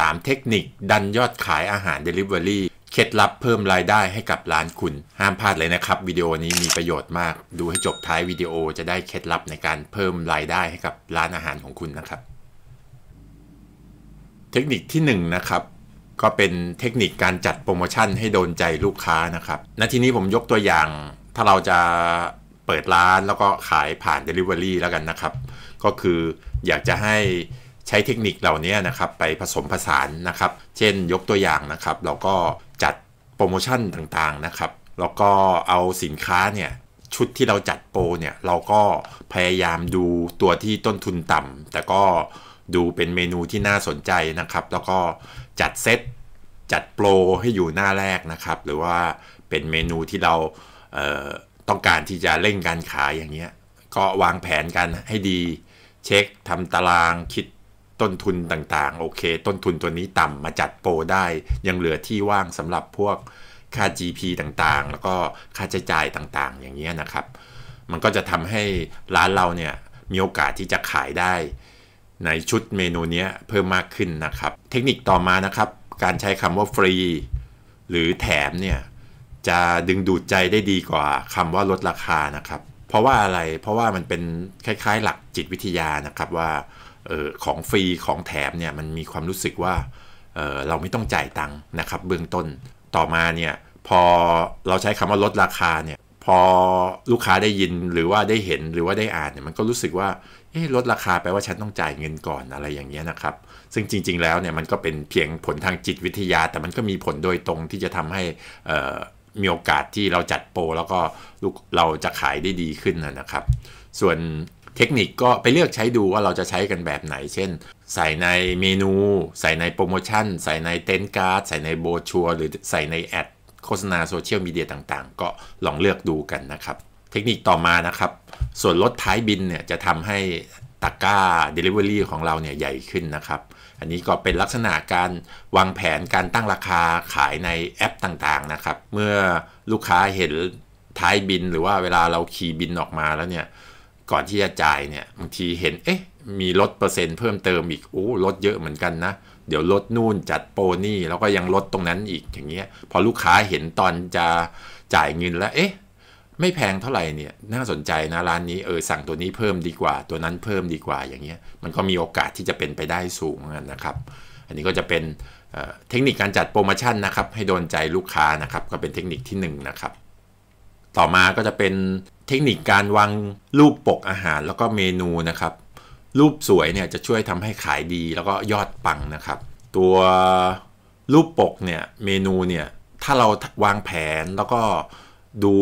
3 เทคนิคดันยอดขายอาหาร Delivery เคล็ดลับเพิ่มรายได้ให้กับร้านคุณห้ามพลาดเลยนะครับวิดีโอนี้มีประโยชน์มาก ดูให้จบท้ายวิดีโอจะได้เคล็ดลับในการเพิ่มรายได้ให้กับร้านอาหารของคุณนะครับ เทคนิคที่1นนะครับก็เป็นเทคนิคการจัดโปรโมชั่นให้โดนใจลูกค้านะครับ ณที่นี้ผมยกตัวอย่างถ้าเราจะเปิดร้านแล้วก็ขายผ่าน Delivery แล้วกันนะครับ ก็คืออยากจะให้ช้เทคนิคเหล่านี้นะครับไปผสมผสานนะครับ เช่นยกตัวอย่างนะครับ เราก็จัดโปรโมชั่นต่างๆนะครับ แล้วก็เอาสินค้าเนี่ยชุดที่เราจัดโปรเนี่ย เราก็พยายามดูตัวที่ต้นทุนต่ำแต่ก็ดูเป็นเมนูที่น่าสนใจนะครับ แล้วก็จัดเซตจัดโปรให้อยู่หน้าแรกนะครับ หรือว่าเป็นเมนูที่เราเต้องการที่จะเร่งการขายอย่างเงี้ย ก็วางแผนกันให้ดี เช็คทำตารางคิดต้นทุนต่างๆโอเคต้นทุนตัวนี้ต่ำมาจัดโปรได้ ยังเหลือที่ว่างสำหรับพวกค่า GP ต่างๆ แล้วก็ค่าใช้จ่ายต่างๆ อย่างเงี้ยนะครับ มันก็จะทำให้ร้านเราเนี่ยมีโอกาสที่จะขายได้ ในชุดเมนูนี้เพิ่มมากขึ้นนะครับ เทคนิคต่อมานะครับ การใช้คำว่าฟรี หรือแถมเนี่ย จะดึงดูดใจได้ดีกว่าคำว่าลดราคานะครับเพราะว่าอะไรเพราะว่ามันเป็นคล้าย ๆ หลักจิตวิทยานะครับว่าออของฟรีของแถมเนี่ยมันมีความรู้สึกว่าเเราไม่ต้องจ่ายตังค์นะครับเบื้องต้นต่อมาเนี่ยพอเราใช้คำว่าลดราคาเนี่ยพอลูกค้าได้ยินหรือว่าได้เห็นหรือว่าได้อ่านเนี่ยมันก็รู้สึกว่าเอ๊ลดราคาแปลว่าฉันต้องจ่ายเงินก่อนอะไรอย่างเงี้ยนะครับ ซึ่งจริงๆแล้วเนี่ยมันก็เป็นเพียงผลทางจิตวิทยา แต่มันก็มีผลโดยตรงที่จะทำให้มีโอกาสที่เราจัดโปรแล้วก็เราจะขายได้ดีขึ้นนะครับ ส่วนเทคนิคก็ไปเลือกใช้ดูว่าเราจะใช้กันแบบไหน เช่น ใส่ในเมนู ใส่ในโปรโมชั่น ใส่ในเต็นท์การ์ด ใส่ในโบชัวหรือใส่ในแอดโฆษณาโซเชียลมีเดียต่างๆ ก็ลองเลือกดูกันนะครับ เทคนิคต่อมานะครับ ส่วนลดท้ายบินเนี่ยจะทำให้ตะกร้า Delivery ของเราเนี่ยใหญ่ขึ้นนะครับ อันนี้ก็เป็นลักษณะการวางแผนการตั้งราคาขายในแอปต่างๆนะครับเมื่อลูกค้าเห็นท้ายบินหรือว่าเวลาเราขี่บินออกมาแล้วเนี่ยก่อนที่จะจ่ายเนี่ยบางทีเห็น เอ๊ะ มีลดเปอร์เซ็นต์เพิ่มเติมอีกโอ้ลดเยอะเหมือนกันนะ เดี๋ยวลดนู่นจัดโปรนี่แล้วก็ยังลดตรงนั้นอีกอย่างเงี้ยพอลูกค้าเห็นตอนจะจ่ายเงินแล้วเอ๊ะ ไม่แพงเท่าไหร่เนี่ยน่าสนใจนะร้านนี้เออสั่งตัวนี้เพิ่มดีกว่า ตัวนั้นเพิ่มดีกว่าอย่างเงี้ย มันก็มีโอกาสที่จะเป็นไปได้สูงนะครับ อันนี้ก็จะเป็นเทคนิคการจัดโปรโมชั่นนะครับให้โดนใจลูกค้านะครับก็เป็นเทคนิคที่1นนะครับต่อมาก็จะเป็นเทคนิคการวางรูปปกอาหารแล้วก็เมนูนะครับ รูปสวยเนี่ยจะช่วยทำให้ขายดีแล้วก็ยอดปังนะครับ ตัวรูปปกเนี่ยเมนูเนี่ย ถ้าเราวางแผนแล้วก็ดู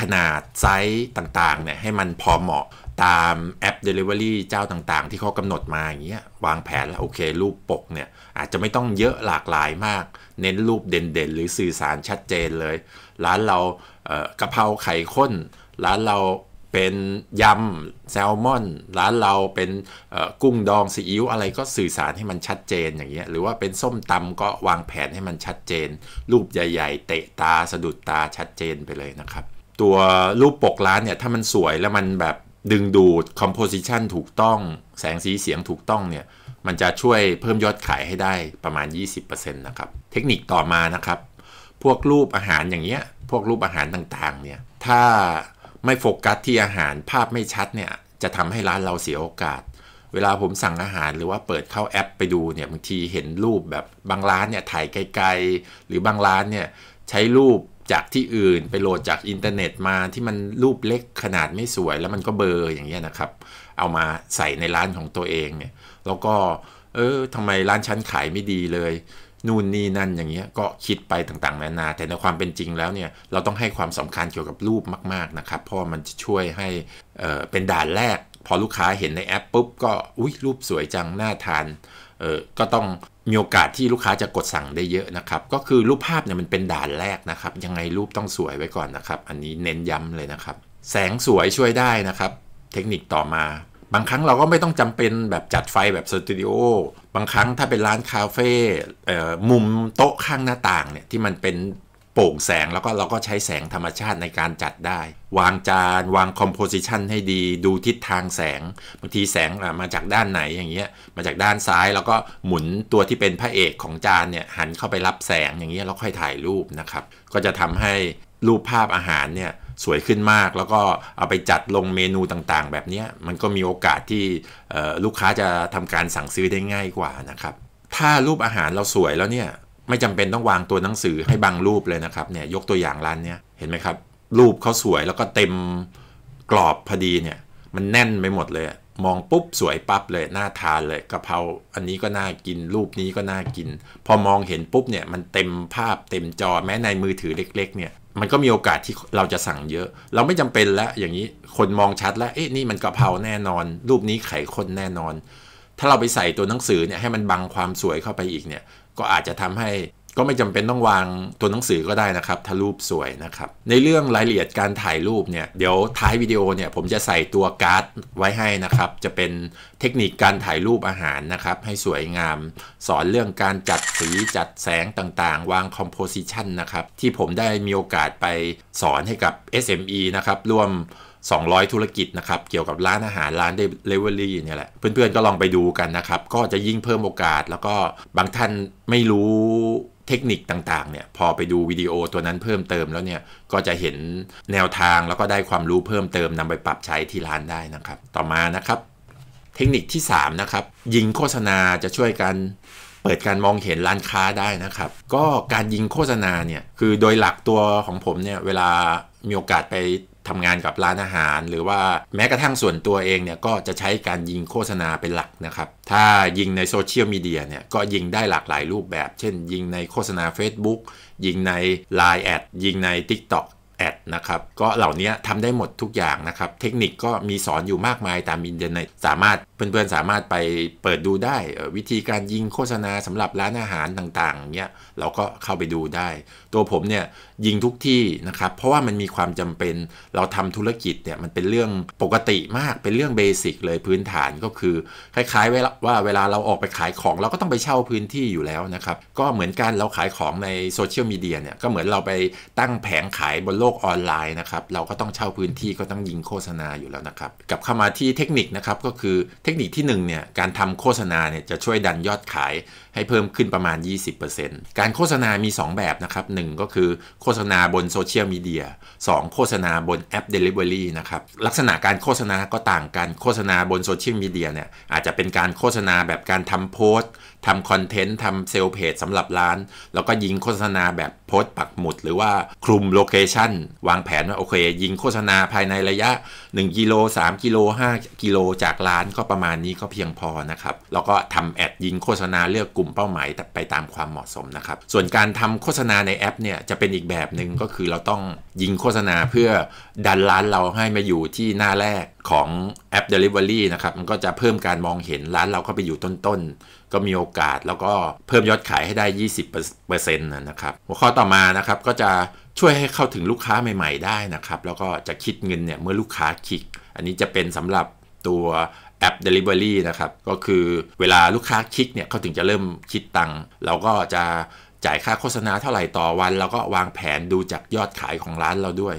ขนาดไซส์ต่างๆเนี่ยให้มันพอเหมาะตามแอป Delivery เจ้าต่างๆที่เขากำหนดมาอย่างเงี้ยวางแผนแล้วโอเครูปปกเนี่ยอาจจะไม่ต้องเยอะหลากหลายมากเน้นรูปเด่นๆหรือสื่อสารชัดเจนเลย ร้านเรากระเพราไข่ข้นร้านเราเป็นยำแซลมอน ร้านเราเป็นกุ้งดองซีอิ๊วอะไรก็สื่อสารให้มันชัดเจนอย่างเงี้ยหรือว่าเป็นส้มตำก็วางแผนให้มันชัดเจน รูปใหญ่ ๆ เตะตาสะดุดตาชัดเจนไปเลยนะครับ ตัวรูปปกร้านเนี่ยถ้ามันสวยแล้วมันแบบดึงดูดคอมโพสิชันถูกต้องแสงสีเสียงถูกต้องเนี่ยมันจะช่วยเพิ่มยอดขายให้ได้ประมาณ 20%นะครับ เทคนิคต่อมานะครับ พวกรูปอาหารอย่างเงี้ยพวกรูปอาหารต่าง ๆ เนี่ย ถ้าไม่โฟกัสที่อาหารภาพไม่ชัดเนี่ย จะทำให้ร้านเราเสียโอกาส เวลาผมสั่งอาหารหรือว่าเปิดเข้าแอปไปดูเนี่ย บางทีเห็นรูปแบบบางร้านเนี่ยถ่ายไกล ๆ หรือบางร้านเนี่ยใช้รูปจากที่อื่นไปโหลดจากอินเทอร์เน็ตมาที่มันรูปเล็กขนาดไม่สวยแล้วมันก็เบอร์อย่างเงี้ยนะครับ เอามาใส่ในร้านของตัวเองเนี่ยแล้วก็เออทำไมร้านชั้นขายไม่ดีเลยนู่นนี่นั่นอย่างเงี้ยก็คิดไปต่างๆนานา แต่ในความเป็นจริงแล้วเนี่ยเราต้องให้ความสำคัญเกี่ยวกับรูปมากๆนะครับเพราะมันจะช่วยให้เเป็นด่านแรก พอลูกค้าเห็นในแอปปุ๊บก็อุ้ยรูปสวยจังน่าทานเออก็ต้องมีโอกาสที่ลูกค้าจะกดสั่งได้เยอะนะครับ ก็คือรูปภาพเนี่ยมันเป็นด่านแรกนะครับยังไงรูปต้องสวยไว้ก่อนนะครับ อันนี้เน้นย้ำเลยนะครับ แสงสวยช่วยได้นะครับ เทคนิคต่อมา บางครั้งเราก็ไม่ต้องจำเป็นแบบจัดไฟแบบสตูดิโอบางครั้งถ้าเป็นร้านคาเฟ่มุมโต๊ะข้างหน้าต่างเนี่ยที่มันเป็นโป่งแสงแล้วก็เราก็ใช้แสงธรรมชาติในการจัดได้ วางจาน วางคอมโพสิชันให้ดีดูทิศทางแสงบางทีแสงมาจากด้านไหนอย่างเงี้ยมาจากด้านซ้ายแล้วก็หมุนตัวที่เป็นพระเอกของจานเนี่ยหันเข้าไปรับแสงอย่างเงี้ยแล้วค่อยถ่ายรูปนะครับก็จะทำให้รูปภาพอาหารเนี่ยสวยขึ้นมากแล้วก็เอาไปจัดลงเมนูต่างๆ แบบนี้มันก็มีโอกาสที่ลูกค้าจะทำการสั่งซื้อได้ง่ายกว่านะครับถ้ารูปอาหารเราสวยแล้วเนี่ยไม่จำเป็นต้องวางตัวหนังสือให้บางรูปเลยนะครับเนี่ยยกตัวอย่างร้านเนี้ยเห็นไหมครับ รูปเขาสวยแล้วก็เต็มกรอบพอดีเนี่ยมันแน่นไปหมดเลยมองปุ๊บสวยปั๊บเลยน่าทานเลยกะเพราอันนี้ก็น่ากิน รูปนี้ก็น่ากิน พอมองเห็นปุ๊บเนี่ยมันเต็มภาพเต็มจอแม้ในมือถือเล็กๆเนี่ยมันก็มีโอกาสที่เราจะสั่งเยอะ เราไม่จำเป็นแล้วอย่างนี้คนมองชัด แล้วเอ๊ะนี่มันกะเพราแน่นอน รูปนี้ไข่ข้นแน่นอน ถ้าเราไปใส่ตัวหนังสือเนี่ยให้มันบังความสวยเข้าไปอีกเนี่ยก็อาจจะทำให้ ก็ไม่จำเป็นต้องวางตัวหนังสือก็ได้นะครับ ถ้ารูปสวยนะครับในเรื่องรายละเอียดการถ่ายรูปเนี่ยเดี๋ยวท้ายวิดีโอเนี่ยผมจะใส่ตัวการ์ดไว้ให้นะครับ จะเป็นเทคนิคการถ่ายรูปอาหารนะครับ ให้สวยงาม สอนเรื่องการจัดสีจัดแสงต่างๆ วางคอมโพสิชันนะครับ ที่ผมได้มีโอกาสไปสอนให้กับ SME นะครับร่วม200 ธุรกิจนะครับ เกี่ยวกับร้านอาหารร้านเดลิเวอรี่เนี่ยแหละ เพื่อนๆ ก็ลองไปดูกันนะครับ ก็จะยิ่งเพิ่มโอกาส แล้วก็บางท่านไม่รู้เทคนิคต่างๆ เนี่ยพอไปดูวิดีโอตัวนั้นเพิ่มเติมแล้วเนี่ยก็จะเห็นแนวทางแล้วก็ได้ความรู้เพิ่มเติมนำไปปรับใช้ที่ร้านได้นะครับ ต่อมานะครับเทคนิคที่3นะครับยิงโฆษณาจะช่วยกัน เปิดการมองเห็นร้านค้าได้นะครับ ก็การยิงโฆษณาเนี่ยคือโดยหลักตัวของผมเนี่ยเวลามีโอกาสไปทำงานกับร้านอาหารหรือว่าแม้กระทั่งส่วนตัวเองเนี่ยก็จะใช้การยิงโฆษณาเป็นหลักนะครับ ถ้ายิงในโซเชียลมีเดียเนี่ยก็ยิงได้หลากหลายรูปแบบ เช่นยิงในโฆษณา Facebook ยิงใน Line แอดยิงใน TikTok อดนะครับก็เหล่านี้ทำได้หมดทุกอย่างนะครับ เทคนิคก็มีสอนอยู่มากมายตามอินเทอร์เน็ตสามารถเพื่อนๆสามารถไปเปิดดูได้ วิธีการยิงโฆษณาสำหรับร้านอาหารต่างๆเนี้ยเราก็เข้าไปดูได้ ตัวผมเนี่ย ยิงทุกที่นะครับ เพราะว่ามันมีความจำเป็นเราทำธุรกิจเนี่ยมันเป็นเรื่องปกติมากเป็นเรื่องเบสิกเลยพื้นฐานก็คือคล้ายๆว่าเวลาเราออกไปขายของเราก็ต้องไปเช่าพื้นที่อยู่แล้วนะครับก็เหมือนกันเราขายของในโซเชียลมีเดียเนี่ยก็เหมือนเราไปตั้งแผงขายบนโลกกออนไลน์นะครับเราก็ต้องเช่าพื้นที่ก็ต้องยิงโฆษณาอยู่แล้วนะครับกับเข้ามาที่เทคนิคนะครับก็คือเทคนิคที่1เนี่ยการทำโฆษณาเนี่ยจะช่วยดันยอดขายให้เพิ่มขึ้นประมาณ 20%การโฆษณามี 2 แบบนะครับ1ก็คือโฆษณาบนโซเชียลมีเดีย2โฆษณาบนแอป Delivery นะครับลักษณะการโฆษณาก็ต่างกันโฆษณาบนโซเชียลมีเดียเนี่ยอาจจะเป็นการโฆษณาแบบการทำโพสต์ทำคอนเทนต์ทำเซลเพจสำหรับร้าน แล้วก็ยิงโฆษณาแบบโพสต์ปักหมุด หรือว่าคลุมโลเคชันวางแผนว่าโอเค ยิงโฆษณาภายในระยะ1กิโล3กิโล5กิโลจากร้านก็ประมาณนี้ก็เพียงพอนะครับ แล้วก็ทำแอดยิงโฆษณาเลือกกลุ่มเป้าหมายไปตามความเหมาะสมนะครับ ส่วนการทำโฆษณาในแอปเนี่ยจะเป็นอีกแบบหนึ่งก็คือเราต้องยิงโฆษณาเพื่อดันร้านเราให้มาอยู่ที่หน้าแรกของแอป Delivery นะครับ มันก็จะเพิ่มการมองเห็นร้านเราก็ไปอยู่ต้นก็มีโอกาสแล้วก็เพิ่มยอดขายให้ได้ 20%นะครับหัวข้อต่อมานะครับก็จะช่วยให้เข้าถึงลูกค้าใหม่ ๆได้นะครับแล้วก็จะคิดเงินเนี่ยเมื่อลูกค้าคลิกอันนี้จะเป็นสำหรับตัวแอป Delivery นะครับก็คือเวลาลูกค้าคลิกเนี่ยเขาถึงจะเริ่มคิดตังค์เราก็จะจ่ายค่าโฆษณาเท่าไหร่ต่อวันเราก็วางแผนดูจากยอดขายของร้านเราด้วย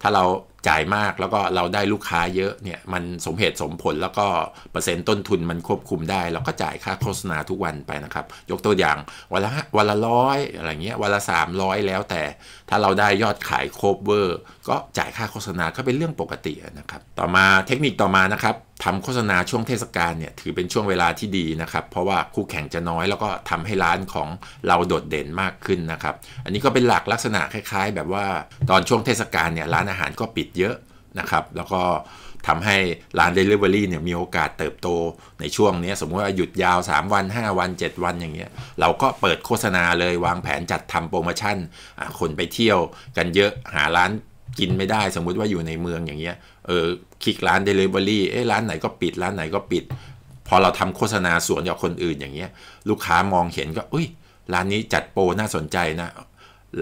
ถ้าเราจ่ายมากแล้วก็เราได้ลูกค้าเยอะเนี่ยมันสมเหตุสมผลแล้วก็เปอร์เซ็นต์ต้นทุนมันควบคุมได้ เราก็จ่ายค่าโฆษณาทุกวันไปนะครับ ยกตัวอย่างวันละวันละร้อยอะไรเงี้ยวันละ300 แล้วแต่ถ้าเราได้ยอดขายครบเวอร์ ก็จ่ายค่าโฆษณาก็เป็นเรื่องปกตินะครับ ต่อมาเทคนิคต่อมานะครับทำโฆษณาช่วงเทศกาลเนี่ยถือเป็นช่วงเวลาที่ดีนะครับ เพราะว่าคู่แข่งจะน้อยแล้วก็ทำให้ร้านของเราโดดเด่นมากขึ้นนะครับ อันนี้ก็เป็นหลักลักษณะคล้ายๆ แบบว่าตอนช่วงเทศกาลเนี่ยร้านอาหารก็ปิดเยอะนะครับ แล้วก็ทำให้ร้าน Delivery เนี่ยมีโอกาสเติบโตในช่วงนี้ สมมติว่าหยุดยาว 3 วัน 5 วัน 7 วันอย่างเงี้ยเราก็เปิดโฆษณาเลยวางแผนจัดทำโปรโมชั่นคนไปเที่ยวกันเยอะหาร้านกินไม่ได้สมมุติว่าอยู่ในเมืองอย่างเงี้ยเออคลิกร้านเดลิเวอรี่เอ้ร้านไหนก็ปิด ร้านไหนก็ปิด พอเราทำโฆษณาสวนกับคนอื่นอย่างเงี้ยลูกค้ามองเห็นก็ อุ้ย ร้านนี้จัดโปรน่าสนใจนะ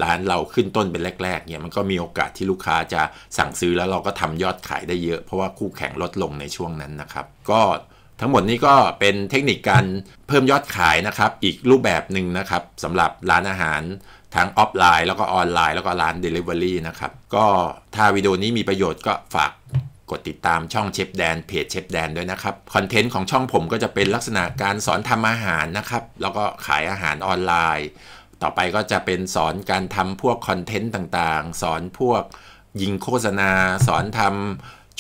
ร้านเราขึ้นต้นเป็นแรกๆเนี่ยมันก็มีโอกาสที่ลูกค้าจะสั่งซื้อแล้วเราก็ทำยอดขายได้เยอะ เพราะว่าคู่แข่งลดลงในช่วงนั้นนะครับก็ทั้งหมดนี้ก็เป็นเทคนิคการเพิ่มยอดขายนะครับอีกรูปแบบหนึ่งนะครับสำหรับร้านอาหารทั้งออฟไลน์แล้วก็ออนไลน์แล้วก็ร้าน Delivery นะครับ ก็ถ้าวิดีโอนี้มีประโยชน์ก็ฝากกดติดตามช่องเชฟแดนเพจเชฟแดนด้วยนะครับ คอนเทนต์ของช่องผมก็จะเป็นลักษณะการสอนทำอาหารนะครับ แล้วก็ขายอาหารออนไลน์ ต่อไปก็จะเป็นสอนการทำพวกคอนเทนต์ต่างๆ สอนพวกยิงโฆษณาสอนทำ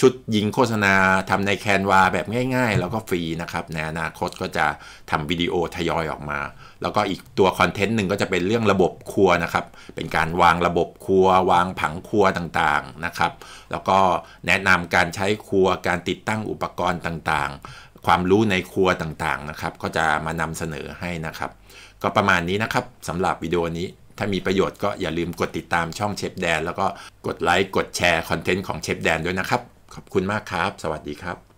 ชุดยิงโฆษณาทำในแคนวาแบบง่ายๆ แล้วก็ฟรีนะครับ ในอนาคตก็จะทำวิดีโอทยอยออกมา แล้วก็อีกตัวคอนเทนต์หนึ่งก็จะเป็นเรื่องระบบครัวนะครับ เป็นการวางระบบครัววางผังครัวต่างๆนะครับ แล้วก็แนะนำการใช้ครัวการติดตั้งอุปกรณ์ต่างๆ ความรู้ในครัวต่างๆนะครับ ก็จะมานำเสนอให้นะครับ ก็ประมาณนี้นะครับสำหรับวิดีโอนี้ถ้ามีประโยชน์ก็อย่าลืมกดติดตามช่องเชฟแดน แล้วก็กดไลค์กดแชร์คอนเทนต์ของเชฟแดนด้วยนะครับขอบคุณมากครับ สวัสดีครับ